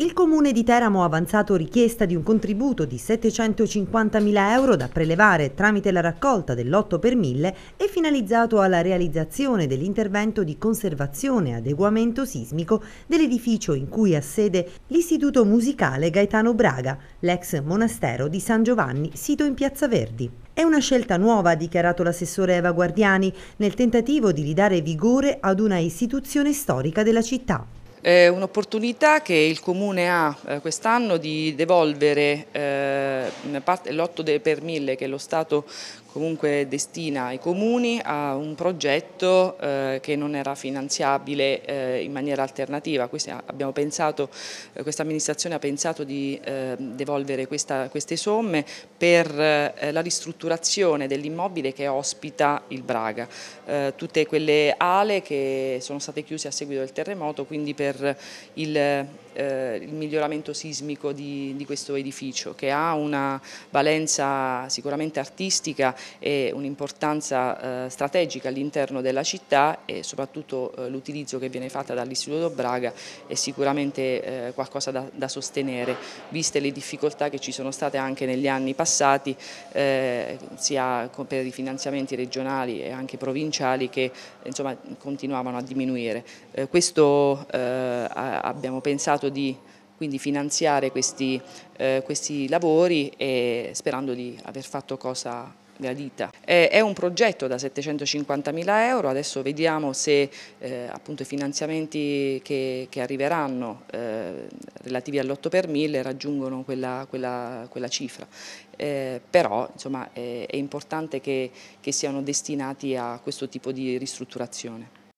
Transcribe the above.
Il comune di Teramo ha avanzato richiesta di un contributo di 750.000 euro da prelevare tramite la raccolta dell'8 per 1000 e finalizzato alla realizzazione dell'intervento di conservazione e adeguamento sismico dell'edificio in cui ha sede l'Istituto Musicale Gaetano Braga, l'ex monastero di San Giovanni, sito in Piazza Verdi. È una scelta nuova, ha dichiarato l'assessore Eva Guardiani, nel tentativo di ridare vigore ad una istituzione storica della città. Eh, un'opportunità che il Comune ha eh, quest'anno di devolvere eh, eh, l'otto per mille che lo Stato comunque destina ai comuni a un progetto eh, che non era finanziabile eh, in maniera alternativa. Pensato, questa amministrazione ha pensato di devolvere questa, queste somme per la ristrutturazione dell'immobile che ospita il Braga. tutte quelle ale che sono state chiuse a seguito del terremoto, quindi per il, il miglioramento sismico di, di questo edificio che ha una una valenza sicuramente artistica e un'importanza eh, strategica all'interno della città e soprattutto eh, l'utilizzo che viene fatto dall'Istituto Braga è sicuramente eh, qualcosa da, da, sostenere, viste le difficoltà che ci sono state anche negli anni passati, eh, sia per i finanziamenti regionali e anche provinciali che insomma, continuavano a diminuire. Eh, questo eh, abbiamo pensato di quindi finanziare questi, eh, questi lavori e sperando di aver fatto cosa gradita. È un progetto da 750 mila euro, adesso vediamo se eh, appunto, i finanziamenti che, che arriveranno eh, relativi all'8 per 1000 raggiungono quella, quella, quella cifra, eh, però insomma, è, è importante che, che siano destinati a questo tipo di ristrutturazione.